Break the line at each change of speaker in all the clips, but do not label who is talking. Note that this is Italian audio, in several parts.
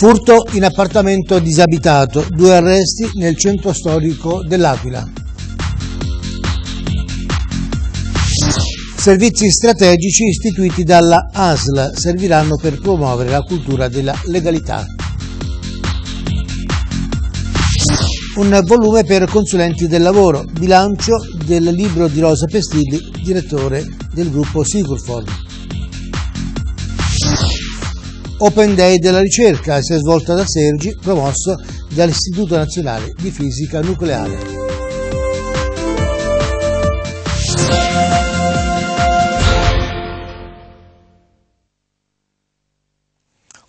Furto in appartamento disabitato, due arresti nel centro storico dell'Aquila. Servizi strategici istituiti dalla ASL serviranno per promuovere la cultura della legalità. Un volume per consulenti del lavoro, bilancio del libro di Rosa Pestilli, direttore del gruppo Sigurford. Open Day della ricerca si è svolta da Sergi, promosso dall'Istituto Nazionale di Fisica Nucleare.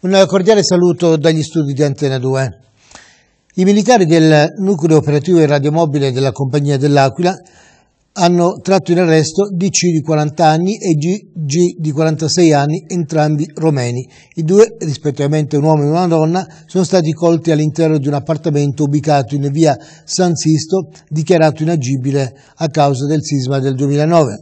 Un cordiale saluto dagli studi di Antena 2. I militari del nucleo operativo e radiomobile della Compagnia dell'Aquila hanno tratto in arresto DC di 40 anni e GG di 46 anni, entrambi romeni. I due, rispettivamente un uomo e una donna, sono stati colti all'interno di un appartamento ubicato in via San Sisto, dichiarato inagibile a causa del sisma del 2009.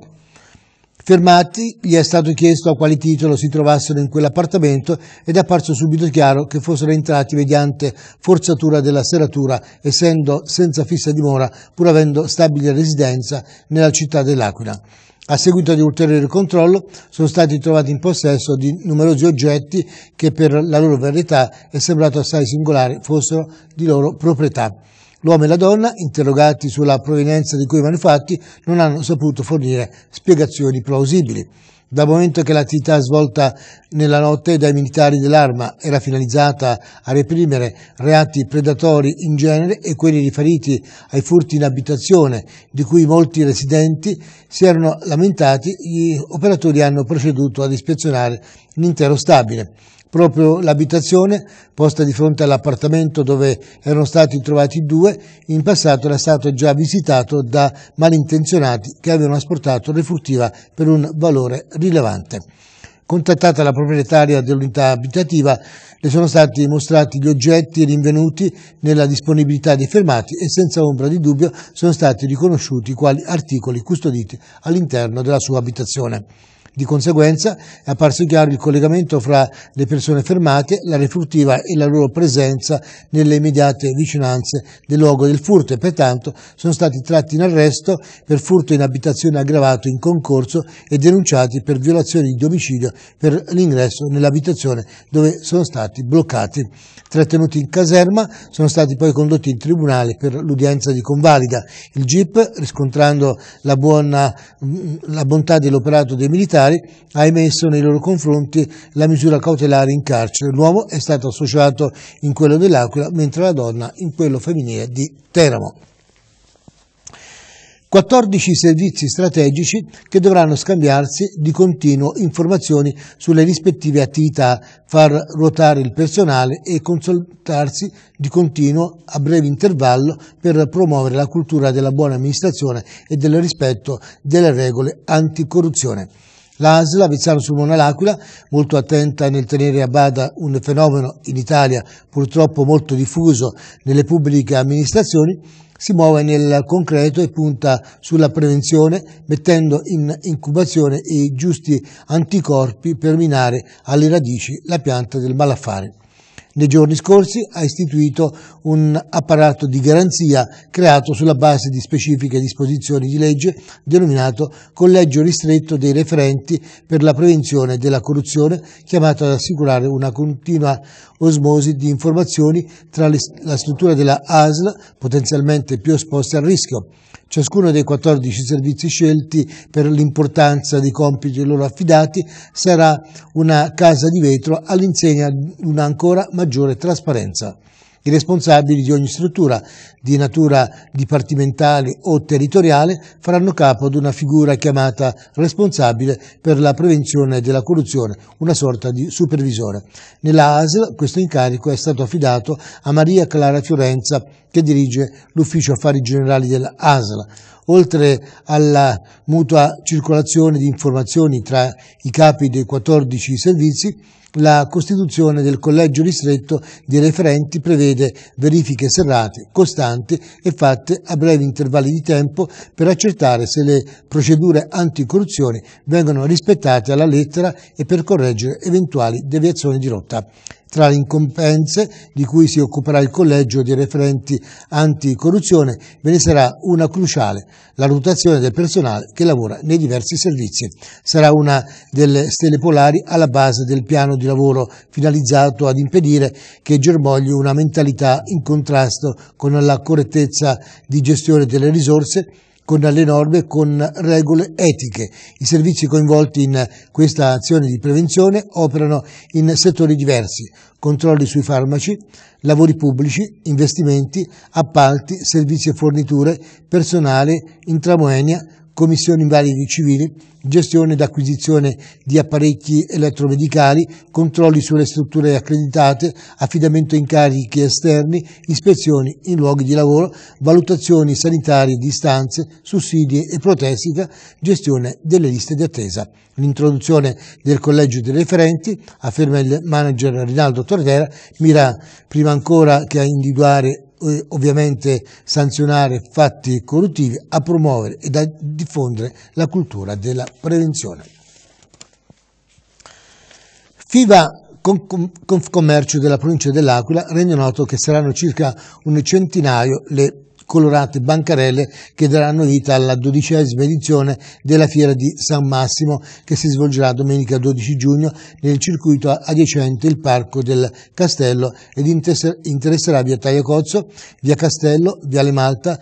Fermati, gli è stato chiesto a quale titolo si trovassero in quell'appartamento ed è apparso subito chiaro che fossero entrati mediante forzatura della serratura, essendo senza fissa dimora pur avendo stabile residenza nella città dell'Aquila. A seguito di ulteriore controllo sono stati trovati in possesso di numerosi oggetti che per la loro verità è sembrato assai singolare fossero di loro proprietà. L'uomo e la donna, interrogati sulla provenienza di quei manufatti, non hanno saputo fornire spiegazioni plausibili. Dal momento che l'attività svolta nella notte dai militari dell'arma era finalizzata a reprimere reati predatori in genere e quelli riferiti ai furti in abitazione, di cui molti residenti si erano lamentati, gli operatori hanno proceduto ad ispezionare l'intero stabile proprio l'abitazione posta di fronte all'appartamento dove erano stati trovati due, in passato era stato già visitato da malintenzionati che avevano asportato le furtiva per un valore rilevante. Contattata la proprietaria dell'unità abitativa, le sono stati mostrati gli oggetti rinvenuti nella disponibilità dei fermati e senza ombra di dubbio sono stati riconosciuti quali articoli custoditi all'interno della sua abitazione. Di conseguenza è apparso chiaro il collegamento fra le persone fermate, la refurtiva e la loro presenza nelle immediate vicinanze del luogo del furto e pertanto sono stati tratti in arresto per furto in abitazione aggravato in concorso e denunciati per violazione di domicilio per l'ingresso nell'abitazione dove sono stati bloccati. Trattenuti in caserma sono stati poi condotti in tribunale per l'udienza di convalida. Il GIP, riscontrando la, buona, la bontà dell'operato dei militari, familiari ha emesso nei loro confronti la misura cautelare in carcere. L'uomo è stato associato in quello dell'Aquila, mentre la donna in quello femminile di Teramo. 14 servizi strategici che dovranno scambiarsi di continuo informazioni sulle rispettive attività, far ruotare il personale e consultarsi di continuo a breve intervallo per promuovere la cultura della buona amministrazione e del rispetto delle regole anticorruzione. L'ASL, Avizzano Sulmona L'Aquila, molto attenta nel tenere a bada un fenomeno in Italia purtroppo molto diffuso nelle pubbliche amministrazioni, si muove nel concreto e punta sulla prevenzione mettendo in incubazione i giusti anticorpi per minare alle radici la pianta del malaffare. Nei giorni scorsi ha istituito un apparato di garanzia creato sulla base di specifiche disposizioni di legge denominato Collegio ristretto dei referenti per la prevenzione della corruzione, chiamato ad assicurare una continua osmosi di informazioni tra le, la struttura della ASL, potenzialmente più esposte al rischio, Ciascuno dei 14 servizi scelti per l'importanza dei compiti loro affidati sarà una casa di vetro all'insegna di un'ancora maggiore trasparenza. I responsabili di ogni struttura, di natura dipartimentale o territoriale, faranno capo ad una figura chiamata responsabile per la prevenzione della corruzione, una sorta di supervisore. Nella ASL questo incarico è stato affidato a Maria Clara Fiorenza, che dirige l'ufficio affari generali della oltre alla mutua circolazione di informazioni tra i capi dei 14 servizi, la costituzione del collegio ristretto dei referenti prevede verifiche serrate, costanti e fatte a brevi intervalli di tempo per accertare se le procedure anticorruzione vengono rispettate alla lettera e per correggere eventuali deviazioni di rotta tra le incompense di cui si occuperà il collegio dei referenti anticorruzione ve ne sarà una cruciale, la rotazione del personale che lavora nei diversi servizi. Sarà una delle stelle polari alla base del piano di lavoro finalizzato ad impedire che germogli una mentalità in contrasto con la correttezza di gestione delle risorse con le norme, con regole etiche. I servizi coinvolti in questa azione di prevenzione operano in settori diversi, controlli sui farmaci, lavori pubblici, investimenti, appalti, servizi e forniture, personale, intramoenia, commissione invalidi civili, gestione ed acquisizione di apparecchi elettromedicali, controlli sulle strutture accreditate, affidamento incarichi esterni, ispezioni in luoghi di lavoro, valutazioni sanitarie distanze, sussidi e protesica, gestione delle liste di attesa. L'introduzione del collegio dei referenti, afferma il manager Rinaldo Tordera, mira prima ancora che a individuare eh, ovviamente sanzionare fatti corruttivi, a promuovere e a diffondere la cultura della prevenzione. FIVA Confcommercio della provincia dell'Aquila rende noto che saranno circa un centinaio le colorate bancarelle che daranno vita alla dodicesima edizione della fiera di San Massimo che si svolgerà domenica 12 giugno nel circuito adiacente il parco del Castello ed interesserà via Tagliacozzo, via Castello, via Le Malta,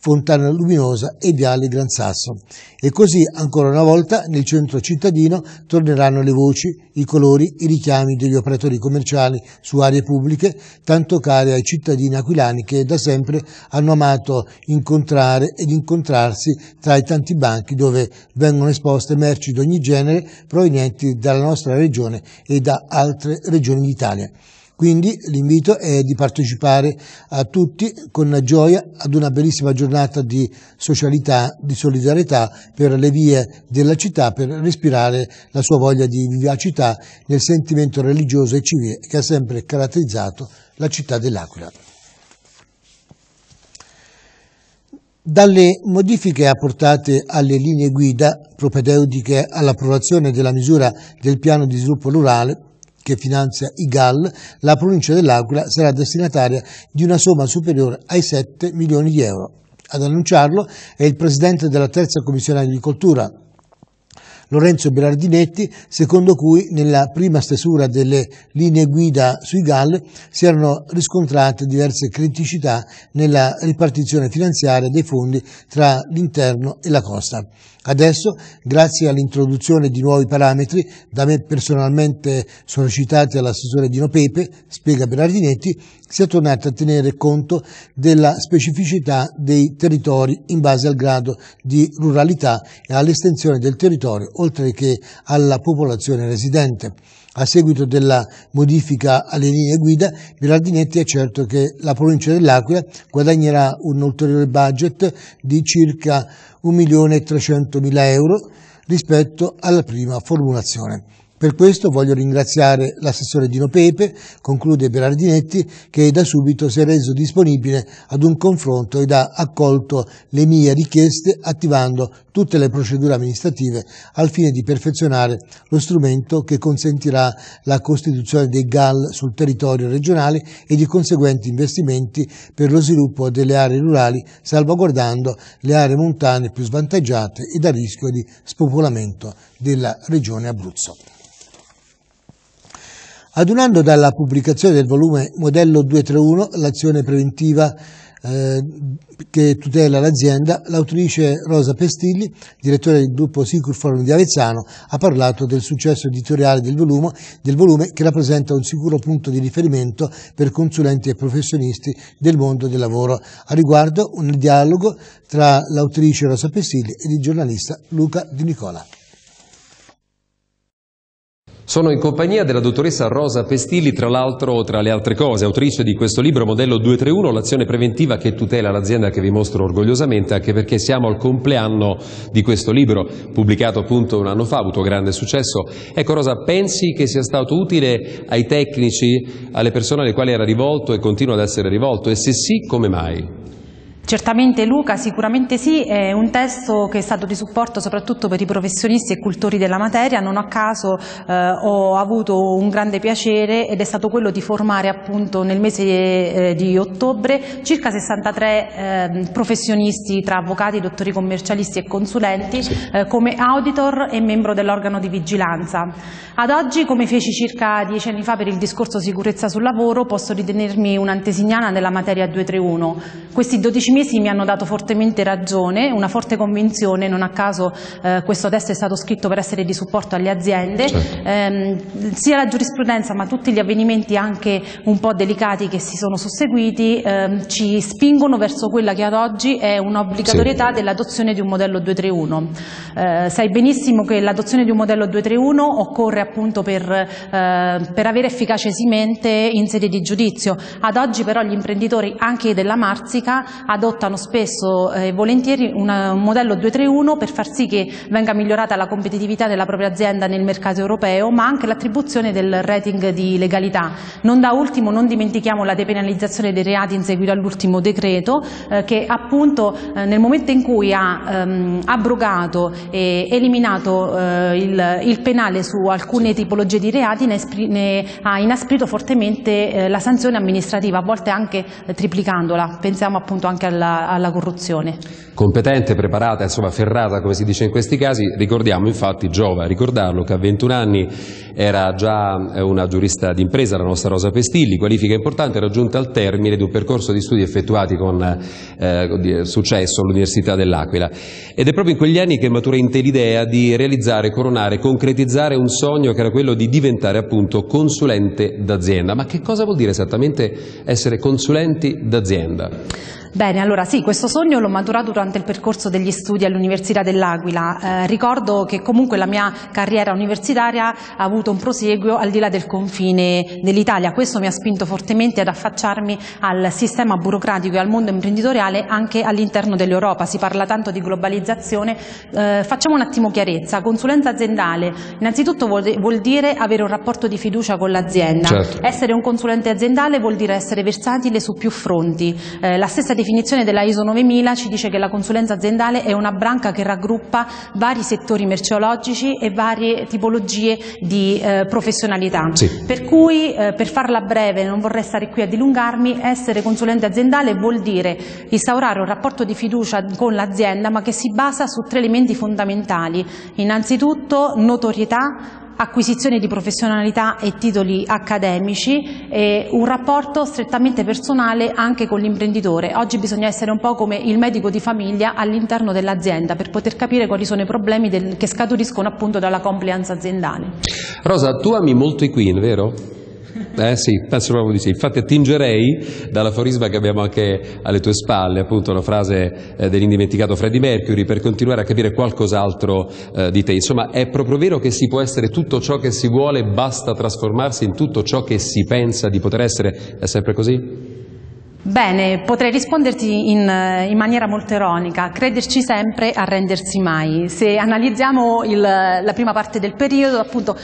Fontana Luminosa e Viale Gran Sasso. E così, ancora una volta, nel centro cittadino torneranno le voci, i colori, i richiami degli operatori commerciali su aree pubbliche, tanto care ai cittadini aquilani che da sempre hanno amato incontrare ed incontrarsi tra i tanti banchi dove vengono esposte merci di ogni genere provenienti dalla nostra regione e da altre regioni d'Italia. Quindi l'invito è di partecipare a tutti con gioia ad una bellissima giornata di socialità, di solidarietà per le vie della città, per respirare la sua voglia di vivacità nel sentimento religioso e civile che ha sempre caratterizzato la città dell'Aquila. Dalle modifiche apportate alle linee guida propedeutiche all'approvazione della misura del piano di sviluppo rurale che finanzia i GAL, la provincia dell'Aquila sarà destinataria di una somma superiore ai 7 milioni di euro. Ad annunciarlo è il presidente della terza commissione agricoltura, Lorenzo Berardinetti, secondo cui nella prima stesura delle linee guida sui GAL si erano riscontrate diverse criticità nella ripartizione finanziaria dei fondi tra l'interno e la costa. Adesso, grazie all'introduzione di nuovi parametri, da me personalmente sollecitati all'assessore Dino Pepe, spiega Berardinetti, si è tornato a tenere conto della specificità dei territori in base al grado di ruralità e all'estensione del territorio oltre che alla popolazione residente. A seguito della modifica alle linee guida, Berardinetti è certo che la provincia dell'Aquila guadagnerà un ulteriore budget di circa 1.300.000 euro rispetto alla prima formulazione. Per questo voglio ringraziare l'assessore Dino Pepe, conclude Berardinetti, che da subito si è reso disponibile ad un confronto ed ha accolto le mie richieste attivando tutte le procedure amministrative al fine di perfezionare lo strumento che consentirà la costituzione dei GAL sul territorio regionale e di conseguenti investimenti per lo sviluppo delle aree rurali, salvaguardando le aree montane più svantaggiate e dal rischio di spopolamento della regione Abruzzo. Adunando dalla pubblicazione del volume Modello 231, l'azione preventiva eh, che tutela l'azienda, l'autrice Rosa Pestilli, direttore del gruppo Secur Forum di Avezzano, ha parlato del successo editoriale del volume, del volume che rappresenta un sicuro punto di riferimento per consulenti e professionisti del mondo del lavoro. A riguardo un dialogo tra l'autrice Rosa Pestilli ed il giornalista Luca Di Nicola.
Sono in compagnia della dottoressa Rosa Pestilli, tra l'altro, tra le altre cose, autrice di questo libro Modello 231, l'azione preventiva che tutela l'azienda che vi mostro orgogliosamente, anche perché siamo al compleanno di questo libro, pubblicato appunto un anno fa, ha avuto grande successo. Ecco Rosa, pensi che sia stato utile ai tecnici, alle persone alle quali era rivolto e continua ad essere rivolto? E se sì, come mai?
Certamente Luca, sicuramente sì, è un testo che è stato di supporto soprattutto per i professionisti e cultori della materia, non a caso eh, ho avuto un grande piacere ed è stato quello di formare appunto nel mese eh, di ottobre circa 63 eh, professionisti tra avvocati, dottori commercialisti e consulenti eh, come auditor e membro dell'organo di vigilanza. Ad oggi, come feci circa dieci anni fa per il discorso sicurezza sul lavoro, posso ritenermi un'antesignana nella materia 231. Questi 12 cinesi mi hanno dato fortemente ragione, una forte convinzione, non a caso eh, questo testo è stato scritto per essere di supporto alle aziende, certo. eh, sia la giurisprudenza ma tutti gli avvenimenti anche un po' delicati che si sono susseguiti eh, ci spingono verso quella che ad oggi è un'obbligatorietà sì. dell'adozione di un modello 231. Eh, sai benissimo che l'adozione di un modello 231 occorre appunto per, eh, per avere efficace esimente in sede di giudizio, ad oggi però gli imprenditori anche della Marzica ad adottano spesso e eh, volentieri un modello 231 per far sì che venga migliorata la competitività della propria azienda nel mercato europeo, ma anche l'attribuzione del rating di legalità. Non da ultimo non dimentichiamo la depenalizzazione dei reati in seguito all'ultimo decreto eh, che appunto eh, nel momento in cui ha ehm, abrogato e eliminato il, penale su alcune tipologie di reati ne ha inasprito fortemente la sanzione amministrativa, a volte anche triplicandola. Pensiamo appunto anche al alla, alla corruzione.
Competente, preparata, insomma ferrata come si dice in questi casi, ricordiamo infatti, giova a ricordarlo, che a 21 anni era già eh, una giurista d'impresa, la nostra Rosa Pestilli, qualifica importante raggiunta al termine di un percorso di studi effettuati con eh, successo all'Università dell'Aquila. Ed è proprio in quegli anni che matura in te l'idea di realizzare, coronare, concretizzare un sogno che era quello di diventare appunto consulente d'azienda. Ma che cosa vuol dire esattamente essere consulenti d'azienda?
Bene, allora sì, questo sogno l'ho maturato durante il percorso degli studi all'Università dell'Aquila. Eh, ricordo che comunque la mia carriera universitaria ha avuto un proseguio al di là del confine dell'Italia. Questo mi ha spinto fortemente ad affacciarmi al sistema burocratico e al mondo imprenditoriale anche all'interno dell'Europa. Si parla tanto di globalizzazione. Eh, facciamo un attimo chiarezza. Consulenza aziendale innanzitutto vuol, vuol dire avere un rapporto di fiducia con l'azienda. Certo. Essere un consulente aziendale vuol dire essere versatile su più fronti. Eh, la stessa definizione della ISO 9000 ci dice che la consulenza aziendale è una branca che raggruppa vari settori merceologici e varie tipologie di eh, professionalità. Sì. Per cui, eh, per farla breve, non vorrei stare qui a dilungarmi, essere consulente aziendale vuol dire instaurare un rapporto di fiducia con l'azienda ma che si basa su tre elementi fondamentali. Innanzitutto notorietà, acquisizione di professionalità e titoli accademici e un rapporto strettamente personale anche con l'imprenditore. Oggi bisogna essere un po' come il medico di famiglia all'interno dell'azienda per poter capire quali sono i problemi del, che scaturiscono appunto dalla compliance aziendale.
Rosa, tu ami molto i Queen, vero? Eh sì, penso proprio di sì. Infatti attingerei dall'aforisma che abbiamo anche alle tue spalle, appunto la frase eh, dell'indimenticato Freddie Mercury, per continuare a capire qualcos'altro eh, di te. Insomma, è proprio vero che si può essere tutto ciò che si vuole, basta trasformarsi in tutto ciò che si pensa di poter essere. È sempre così?
Bene, potrei risponderti in, eh, in, maniera molto ironica, crederci sempre, a rendersi mai. Se analizziamo il, la prima parte del periodo, appunto,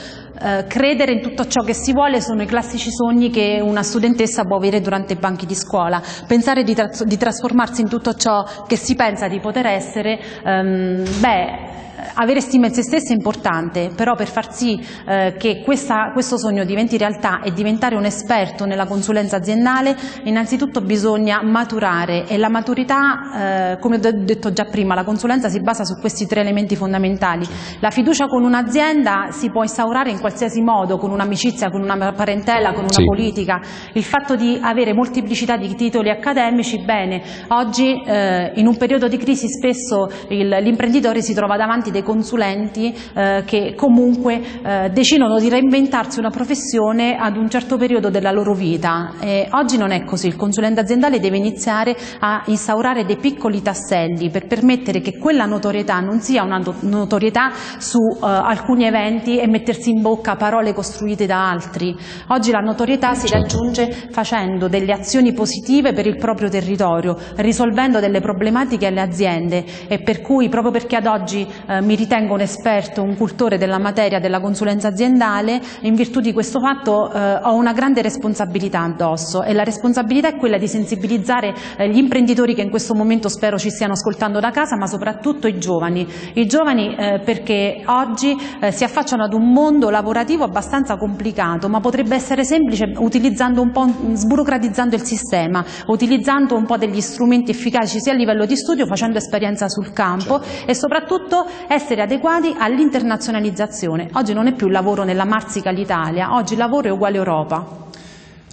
eh, credere in tutto ciò che si vuole sono i classici sogni che una studentessa può avere durante i banchi di scuola. Pensare di, tra di trasformarsi in tutto ciò che si pensa di poter essere, ehm, beh, avere stima in se stessa è importante, però per far sì eh, che questa, questo sogno diventi realtà e diventare un esperto nella consulenza aziendale, innanzitutto bisogna maturare e la maturità, eh, come ho detto già prima, la consulenza si basa su questi tre elementi fondamentali. La fiducia con un'azienda si può instaurare in qualsiasi modo, con un'amicizia, con una parentela, con una sì. politica, il fatto di avere moltiplicità di titoli accademici, bene, oggi eh, in un periodo di crisi spesso l'imprenditore si trova davanti dei consulenti eh, che comunque eh, decidono di reinventarsi una professione ad un certo periodo della loro vita. E oggi non è così, il consulente aziendale deve iniziare a instaurare dei piccoli tasselli per permettere che quella notorietà non sia una notorietà su eh, alcuni eventi e mettersi in bocca bocca parole costruite da altri. Oggi la notorietà si certo. raggiunge facendo delle azioni positive per il proprio territorio, risolvendo delle problematiche alle aziende e per cui proprio perché ad oggi eh, mi ritengo un esperto, un cultore della materia della consulenza aziendale, in virtù di questo fatto eh, ho una grande responsabilità addosso e la responsabilità è quella di sensibilizzare eh, gli imprenditori che in questo momento spero ci stiano ascoltando da casa, ma soprattutto i giovani. I giovani eh, perché oggi eh, si affacciano ad un mondo lavorativo lavorativo abbastanza complicato, ma potrebbe essere semplice utilizzando un po', sburocratizzando il sistema, utilizzando un po' degli strumenti efficaci sia a livello di studio, facendo esperienza sul campo certo. e soprattutto essere adeguati all'internazionalizzazione. Oggi non è più il lavoro nella Marsica l'Italia, oggi il lavoro è uguale Europa.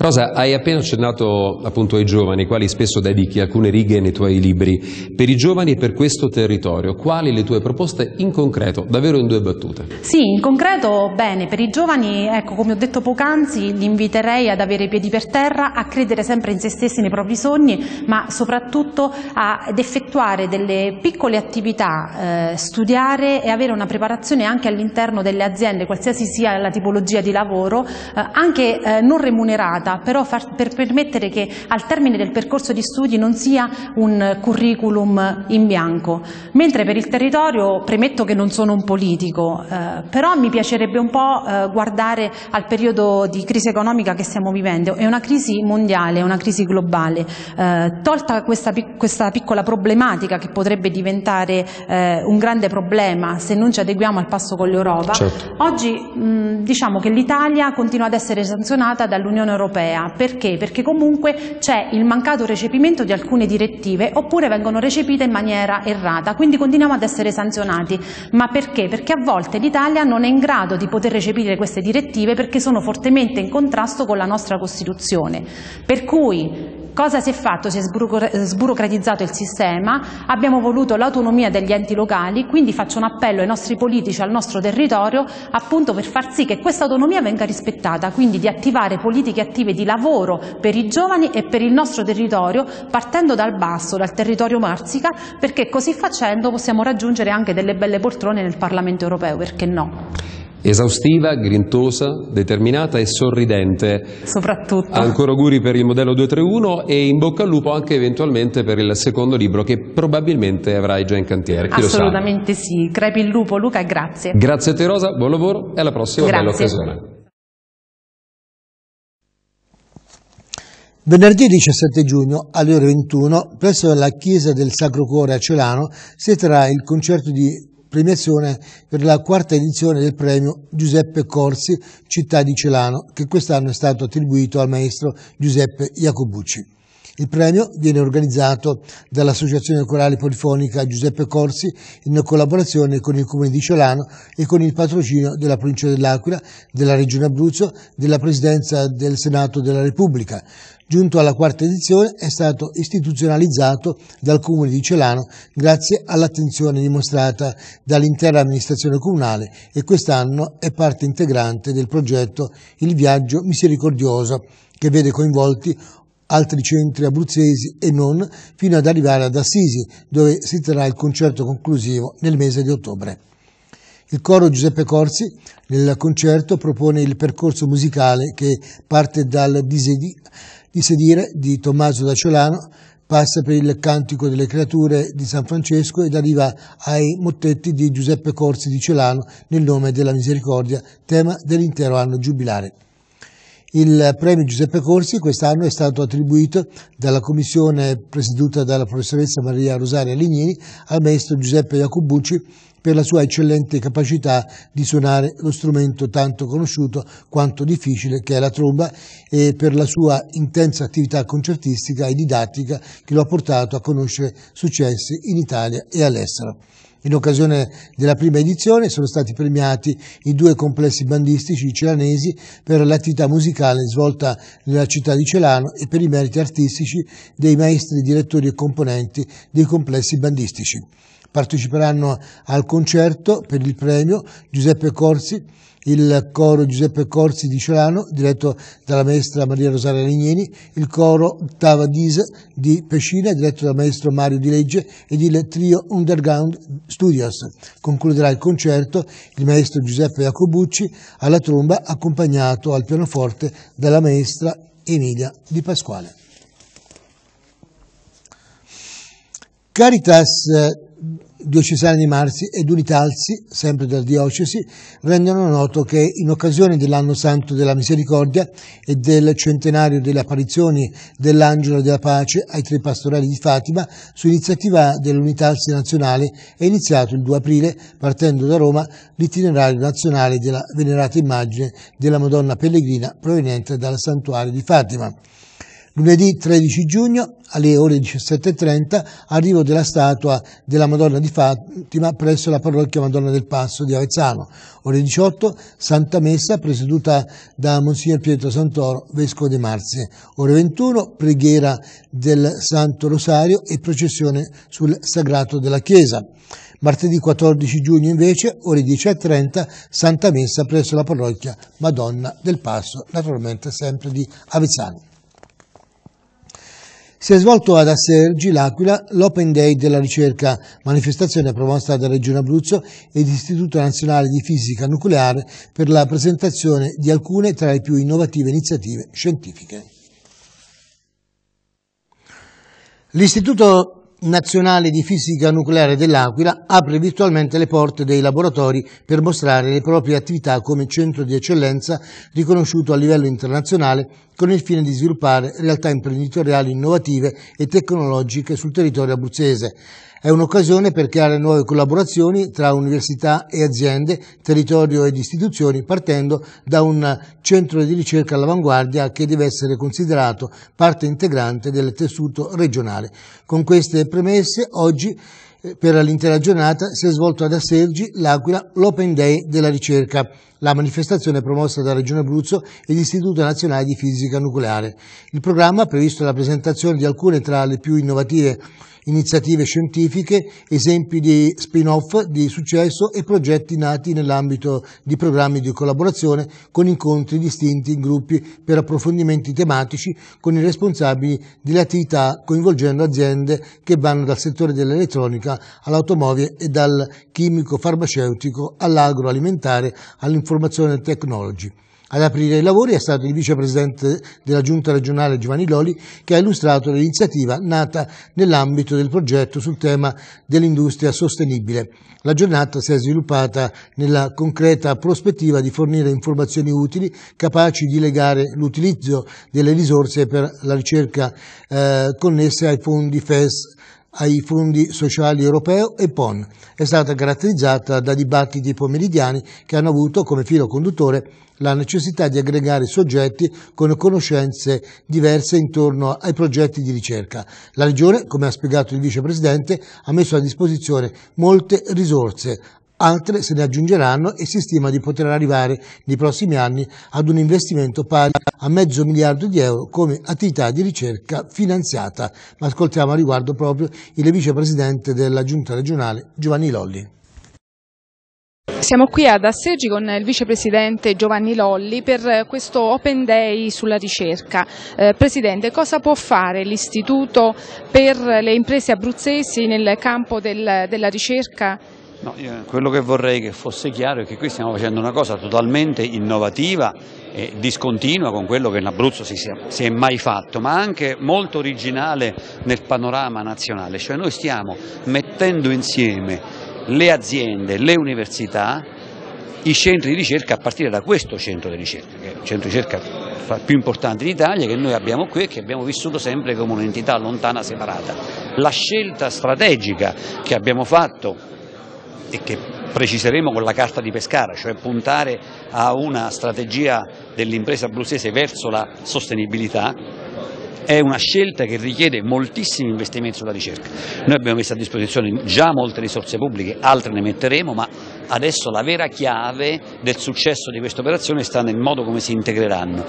Rosa, hai appena accennato appunto ai giovani, ai quali spesso dedichi alcune righe nei tuoi libri. Per i giovani e per questo territorio, quali le tue proposte in concreto, davvero in due battute?
Sì, in concreto, bene, per i giovani, ecco, come ho detto poc'anzi, li inviterei ad avere i piedi per terra, a credere sempre in se stessi, nei propri sogni, ma soprattutto ad effettuare delle piccole attività, eh, studiare e avere una preparazione anche all'interno delle aziende, qualsiasi sia la tipologia di lavoro, eh, anche eh, non remunerata strutturata, però far, per permettere che al termine del percorso di studi non sia un curriculum in bianco. Mentre per il territorio, premetto che non sono un politico, eh, però mi piacerebbe un po' eh, guardare al periodo di crisi economica che stiamo vivendo, è una crisi mondiale, è una crisi globale. Eh, tolta questa, questa, piccola problematica che potrebbe diventare eh, un grande problema se non ci adeguiamo al passo con l'Europa, certo. oggi mh, diciamo che l'Italia continua ad essere sanzionata dall'Unione Europea europea. Perché? Perché comunque c'è il mancato recepimento di alcune direttive oppure vengono recepite in maniera errata, quindi continuiamo ad essere sanzionati. Ma perché? Perché a volte l'Italia non è in grado di poter recepire queste direttive perché sono fortemente in contrasto con la nostra Costituzione. Per cui Cosa si è fatto? Si è eh, sburocratizzato il sistema, abbiamo voluto l'autonomia degli enti locali, quindi faccio un appello ai nostri politici, al nostro territorio, appunto per far sì che questa autonomia venga rispettata, quindi di attivare politiche attive di lavoro per i giovani e per il nostro territorio, partendo dal basso, dal territorio Marsica, perché così facendo possiamo raggiungere anche delle belle poltrone nel Parlamento europeo, perché no?
Esaustiva, grintosa, determinata e sorridente. Soprattutto. Ancora auguri per il modello 231 e in bocca al lupo anche eventualmente per il secondo libro che probabilmente avrai già in cantiere. Chi Assolutamente
sì. Crepi il lupo, Luca, grazie.
Grazie a te Rosa, buon lavoro e alla prossima bella occasione.
Venerdì 17 giugno alle ore 21 presso la chiesa del Sacro Cuore a Celano si terrà il concerto di premiazione per la quarta edizione del premio Giuseppe Corsi Città di Celano, che quest'anno è stato attribuito al maestro Giuseppe Iacobucci. Il premio viene organizzato dall'Associazione Corale Polifonica Giuseppe Corsi in collaborazione con il Comune di Celano e con il patrocinio della Provincia dell'Aquila, della Regione Abruzzo, della Presidenza del Senato della Repubblica giunto alla quarta edizione, è stato istituzionalizzato dal Comune di Celano grazie all'attenzione dimostrata dall'intera amministrazione comunale e quest'anno è parte integrante del progetto Il Viaggio Misericordioso che vede coinvolti altri centri abruzzesi e non, fino ad arrivare ad Assisi, dove si terrà il concerto conclusivo nel mese di ottobre. Il coro Giuseppe Corsi nel concerto propone il percorso musicale che parte dal disegno di Sedire di Tommaso da Ciolano, passa per il Cantico delle Creature di San Francesco ed arriva ai mottetti di Giuseppe Corsi di Ciolano nel nome della misericordia, tema dell'intero anno giubilare. Il premio Giuseppe Corsi quest'anno è stato attribuito dalla commissione presieduta dalla professoressa Maria Rosaria Lignini al maestro Giuseppe Jacobucci per la sua eccellente capacità di suonare lo strumento tanto conosciuto quanto difficile che è la tromba e per la sua intensa attività concertistica e didattica che lo ha portato a conoscere successi in Italia e all'estero. In occasione della prima edizione sono stati premiati i due complessi bandistici celanesi per l'attività musicale svolta nella città di Celano e per i meriti artistici dei maestri, direttori e componenti dei complessi bandistici. Parteciperanno al concerto per il premio Giuseppe Corsi, il coro Giuseppe Corsi di Celano, diretto dalla maestra Maria Rosaria Ligneni, il coro Ottava Dise di Pescina, diretto dal maestro Mario Di Legge, ed il trio Underground Studios. Concluderà il concerto il maestro Giuseppe Jacobucci alla tromba, accompagnato al pianoforte dalla maestra Emilia Di Pasquale. Caritas diocesani di Marsi ed Unitalzi, sempre della diocesi, rendono noto che in occasione dell'anno santo della misericordia e del centenario delle apparizioni dell'angelo della pace ai tre pastorali di Fatima, su iniziativa dell'Unitalzi nazionale è iniziato il 2 aprile, partendo da Roma, l'itinerario nazionale della venerata immagine della Madonna Pellegrina proveniente dal santuario di Fatima. Lunedì 13 giugno alle ore 17.30 arrivo della statua della Madonna di Fatima presso la parrocchia Madonna del Passo di Avezzano. Ore 18 Santa Messa presieduta da Monsignor Pietro Santoro, Vescovo di Marzi. Ore 21 preghiera del Santo Rosario e processione sul Sagrato della Chiesa. Martedì 14 giugno invece, ore 10.30, Santa Messa presso la parrocchia Madonna del Passo, naturalmente sempre di Avezzano. Si è svolto ad Assergi, L'Aquila, l'Open Day della ricerca, manifestazione promossa dalla Regione Abruzzo ed Istituto Nazionale di Fisica Nucleare per la presentazione di alcune tra le più innovative iniziative scientifiche. L'Istituto nazionale di fisica nucleare dell'Aquila apre virtualmente le porte dei laboratori per mostrare le proprie attività come centro di eccellenza riconosciuto a livello internazionale con il fine di sviluppare realtà imprenditoriali innovative e tecnologiche sul territorio abruzzese. È un'occasione per creare nuove collaborazioni tra università e aziende, territorio ed istituzioni, partendo da un centro di ricerca all'avanguardia che deve essere considerato parte integrante del tessuto regionale. Con queste premesse, oggi eh, per l'intera giornata si è svolto ad Assergi l'Aquila, l'Open Day della ricerca. La manifestazione è promossa dalla Regione Abruzzo e l'Istituto Nazionale di Fisica Nucleare. Il programma ha previsto la presentazione di alcune tra le più innovative iniziative scientifiche, esempi di spin-off di successo e progetti nati nell'ambito di programmi di collaborazione con incontri distinti in gruppi per approfondimenti tematici con i responsabili delle attività coinvolgendo aziende che vanno dal settore dell'elettronica all'automobile e dal chimico farmaceutico all'agroalimentare all'informazione Informazione e Technology. Ad aprire i lavori è stato il vicepresidente della giunta regionale Giovanni Loli che ha illustrato l'iniziativa nata nell'ambito del progetto sul tema dell'industria sostenibile. La giornata si è sviluppata nella concreta prospettiva di fornire informazioni utili capaci di legare l'utilizzo delle risorse per la ricerca eh, connesse ai fondi FES ai fondi sociali europeo e PON. È stata caratterizzata da dibattiti pomeridiani che hanno avuto come filo conduttore la necessità di aggregare soggetti con conoscenze diverse intorno ai progetti di ricerca. La Regione, come ha spiegato il Vicepresidente, ha messo a disposizione molte risorse, altre se ne aggiungeranno e si stima di poter arrivare nei prossimi anni ad un investimento pari a mezzo miliardo di euro come attività di ricerca finanziata. Ma ascoltiamo a riguardo proprio il vicepresidente della giunta regionale Giovanni Lolli.
Siamo qui ad Asseggi con il vicepresidente Giovanni Lolli per questo Open Day sulla ricerca. Eh, presidente, cosa può fare l'Istituto per le imprese abruzzesi nel campo del, della ricerca?
No, io, quello che vorrei che fosse chiaro è che qui stiamo facendo una cosa totalmente innovativa e discontinua con quello che in Abruzzo si, sia, si è mai fatto, ma anche molto originale nel panorama nazionale, cioè noi stiamo mettendo insieme le aziende, le università, i centri di ricerca a partire da questo centro di ricerca, che è il centro di ricerca più importante d'Italia che noi abbiamo qui e che abbiamo vissuto sempre come un'entità lontana separata. La scelta strategica che abbiamo fatto e che preciseremo con la carta di Pescara, cioè puntare a una strategia dell'impresa abruzzese verso la sostenibilità, è una scelta che richiede moltissimi investimenti sulla ricerca. Noi abbiamo messo a disposizione già molte risorse pubbliche, altre ne metteremo, ma adesso la vera chiave del successo di questa operazione sta nel modo come si integreranno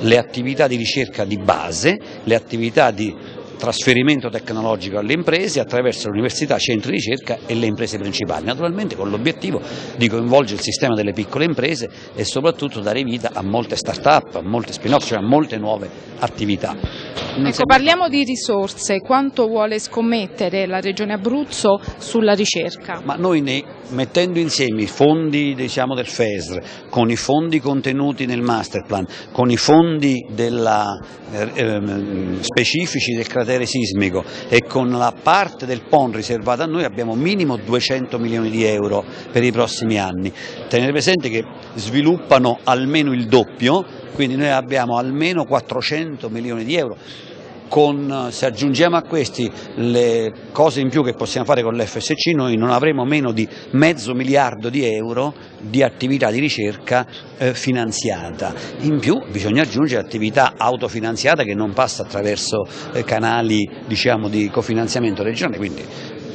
le attività di ricerca di base, le attività di trasferimento tecnologico alle imprese attraverso università, centri di ricerca e le imprese principali, naturalmente con l'obiettivo di coinvolgere il sistema delle piccole imprese e soprattutto dare vita a molte start-up, a molte spin-off, cioè a molte nuove attività. Ecco,
parliamo di risorse, quanto vuole scommettere la Regione Abruzzo sulla ricerca?
Ma noi ne, mettendo insieme i fondi diciamo, del FESR, con i fondi contenuti nel masterplan, con i fondi della, eh, ehm, specifici del cratere sismico e con la parte del PON riservata a noi abbiamo minimo 200 milioni di euro per i prossimi anni. Tenere presente che sviluppano almeno il doppio quindi noi abbiamo almeno 400 milioni di euro con, se aggiungiamo a questi le cose in più che possiamo fare con l'FSC noi non avremo meno di mezzo miliardo di euro di attività di ricerca eh, finanziata. In più bisogna aggiungere attività autofinanziata che non passa attraverso eh, canali diciamo, di cofinanziamento regionale, quindi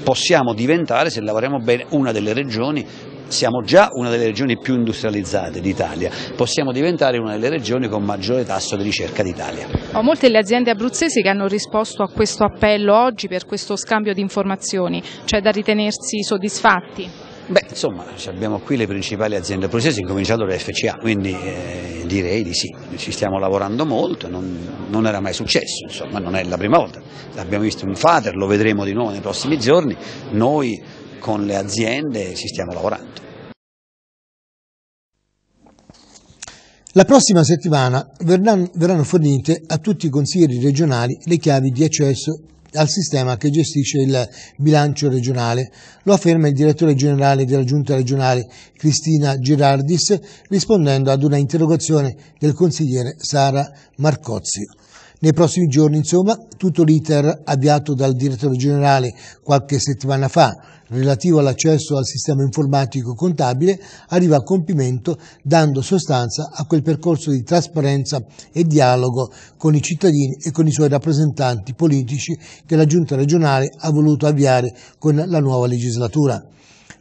possiamo diventare, se lavoriamo bene, una delle regioni siamo già una delle regioni più industrializzate d'Italia, possiamo diventare una delle regioni con maggiore tasso di ricerca d'Italia.
Ho molte le aziende abruzzesi che hanno risposto a questo appello oggi per questo scambio di informazioni, cioè da ritenersi soddisfatti?
Beh, insomma, abbiamo qui le principali aziende processi, incominciato da FCA, quindi eh, direi di sì, ci stiamo lavorando molto, non, non, era mai successo, insomma, non è la prima volta, abbiamo visto in Fater, lo vedremo di nuovo nei prossimi giorni, noi con le aziende ci stiamo lavorando.
La prossima settimana verranno fornite a tutti i consiglieri regionali le chiavi di accesso al sistema che gestisce il bilancio regionale. Lo afferma il direttore generale della Giunta regionale Cristina Girardis rispondendo ad una interrogazione del consigliere Sara Marcozzi. Nei prossimi giorni, insomma, tutto l'iter avviato dal direttore generale qualche settimana fa relativo all'accesso al sistema informatico contabile arriva a compimento dando sostanza a quel percorso di trasparenza e dialogo con i cittadini e con i suoi rappresentanti politici che la Giunta regionale ha voluto avviare con la nuova legislatura.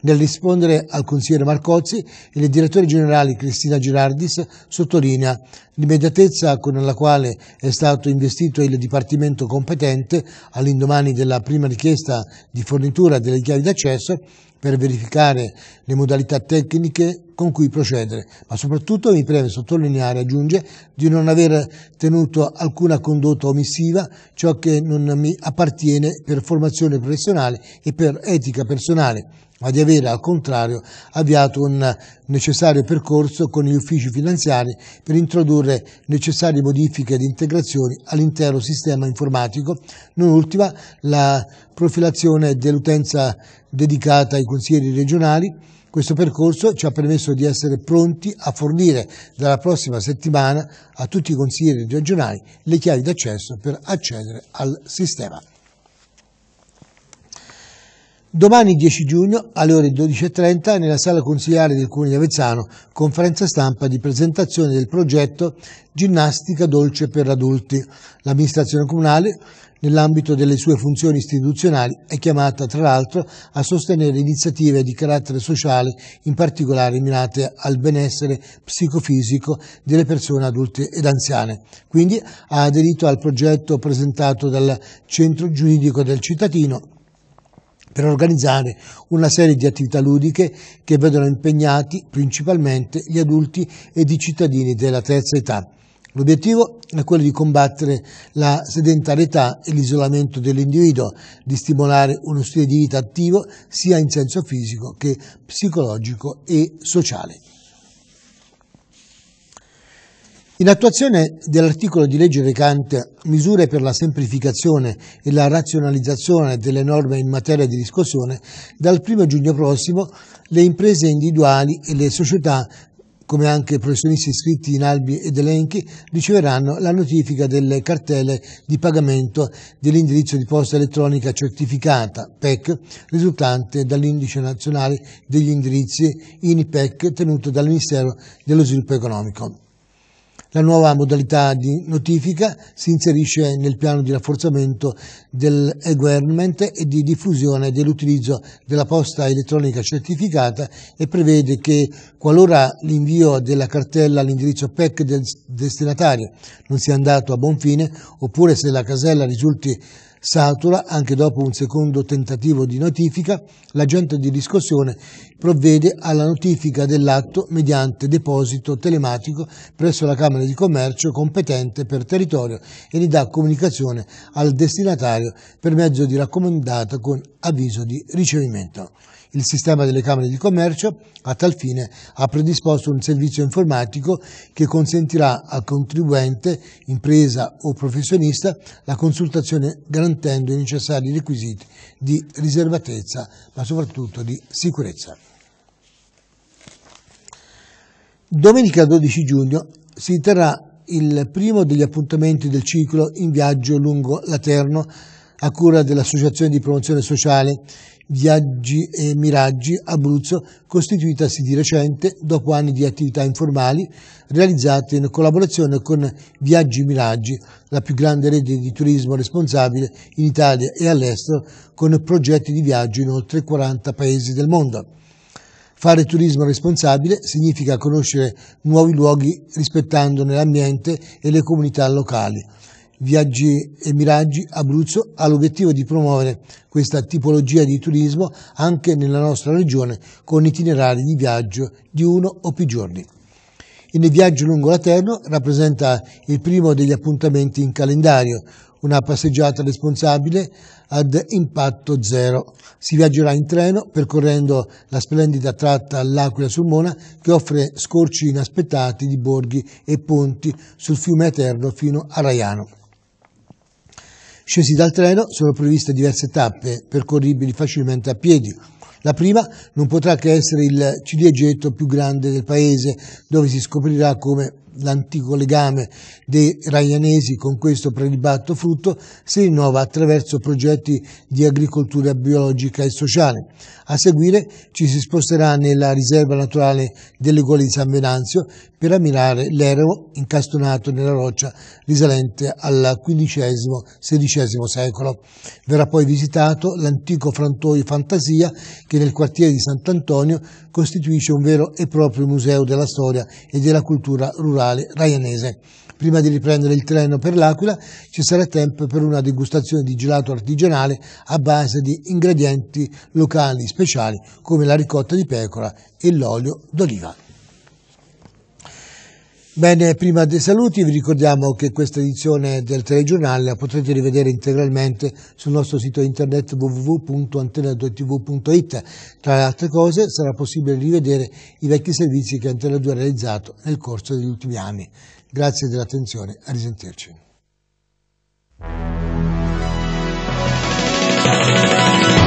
Nel rispondere al consigliere Marcozzi, il direttore generale Cristina Girardis sottolinea l'immediatezza con la quale è stato investito il dipartimento competente all'indomani della prima richiesta di fornitura delle chiavi d'accesso per verificare le modalità tecniche con cui procedere, ma soprattutto mi preme sottolineare, aggiunge, di non aver tenuto alcuna condotta omissiva, ciò che non mi appartiene per formazione professionale e per etica personale, ma di avere al contrario avviato un necessario percorso con gli uffici finanziari per introdurre necessarie modifiche ed integrazioni all'intero sistema informatico, non ultima la profilazione dell'utenza dedicata ai consiglieri regionali. Questo percorso ci ha permesso di essere pronti a fornire dalla prossima settimana a tutti i consiglieri regionali le chiavi d'accesso per accedere al sistema. Domani 10 giugno alle ore 12.30 nella sala consigliare del Comune di Avezzano, conferenza stampa di presentazione del progetto Ginnastica dolce per adulti. L'amministrazione comunale, nell'ambito delle sue funzioni istituzionali, è chiamata tra l'altro a sostenere iniziative di carattere sociale, in particolare mirate al benessere psicofisico delle persone adulte ed anziane. Quindi ha aderito al progetto presentato dal Centro Giuridico del Cittadino per organizzare una serie di attività ludiche che vedono impegnati principalmente gli adulti ed i cittadini della terza età. L'obiettivo è quello di combattere la sedentarietà e l'isolamento dell'individuo, di stimolare uno stile di vita attivo sia in senso fisico che psicologico e sociale. In attuazione dell'articolo di legge recante misure per la semplificazione e la razionalizzazione delle norme in materia di riscossione, dal 1 giugno prossimo le imprese individuali e le società come anche professionisti iscritti in albi ed elenchi, riceveranno la notifica delle cartelle di pagamento dell'indirizzo di posta elettronica certificata PEC risultante dall'Indice Nazionale degli Indirizzi INIPEC tenuto dal Ministero dello Sviluppo Economico. La nuova modalità di notifica si inserisce nel piano di rafforzamento del e-government e di diffusione dell'utilizzo della posta elettronica certificata e prevede che qualora l'invio della cartella all'indirizzo PEC del destinatario non sia andato a buon fine oppure se la casella risulti satura anche dopo un secondo tentativo di notifica, l'agente di riscossione provvede alla notifica dell'atto mediante deposito telematico presso la Camera di Commercio competente per territorio e ne dà comunicazione al destinatario per mezzo di raccomandata con avviso di ricevimento. Il sistema delle Camere di Commercio a tal fine ha predisposto un servizio informatico che consentirà al contribuente, impresa o professionista la consultazione garantendo i necessari requisiti di riservatezza ma soprattutto di sicurezza. Domenica 12 giugno si terrà il primo degli appuntamenti del ciclo in viaggio lungo Laterno a cura dell'Associazione di Promozione Sociale Viaggi e Miraggi Abruzzo, costituitasi di recente dopo anni di attività informali realizzate in collaborazione con Viaggi Miraggi, la più grande rete di turismo responsabile in Italia e all'estero, con progetti di viaggio in oltre 40 paesi del mondo. Fare turismo responsabile significa conoscere nuovi luoghi rispettandone l'ambiente e le comunità locali. Viaggi e Miraggi Abruzzo ha l'obiettivo di promuovere questa tipologia di turismo anche nella nostra regione con itinerari di viaggio di uno o più giorni. Il viaggio lungo l'Aterno rappresenta il primo degli appuntamenti in calendario una passeggiata responsabile ad impatto zero. Si viaggerà in treno percorrendo la splendida tratta all'Aquila sul Mona che offre scorci inaspettati di borghi e ponti sul fiume Eterno fino a Raiano. Scesi dal treno sono previste diverse tappe percorribili facilmente a piedi, la prima non potrà che essere il ciliegetto più grande del paese, dove si scoprirà come l'antico legame dei raianesi con questo prelibato frutto si rinnova attraverso progetti di agricoltura biologica e sociale. A seguire ci si sposterà nella riserva naturale delle gole di San Venanzio per ammirare l'eremo incastonato nella roccia risalente al XV-XVI secolo. Verrà poi visitato l'antico frantoio Fantasia che nel quartiere di Sant'Antonio costituisce un vero e proprio museo della storia e della cultura rurale navale raianese. Prima di riprendere il treno per l'Aquila ci sarà tempo per una degustazione di gelato artigianale a base di ingredienti locali speciali come la ricotta di pecora e l'olio d'oliva. Bene, prima dei saluti vi ricordiamo che questa edizione del telegiornale la potrete rivedere integralmente sul nostro sito internet www.antena2tv.it. Tra le altre cose sarà possibile rivedere i vecchi servizi che Antena 2 ha realizzato nel corso degli ultimi anni. Grazie dell'attenzione, a risentirci.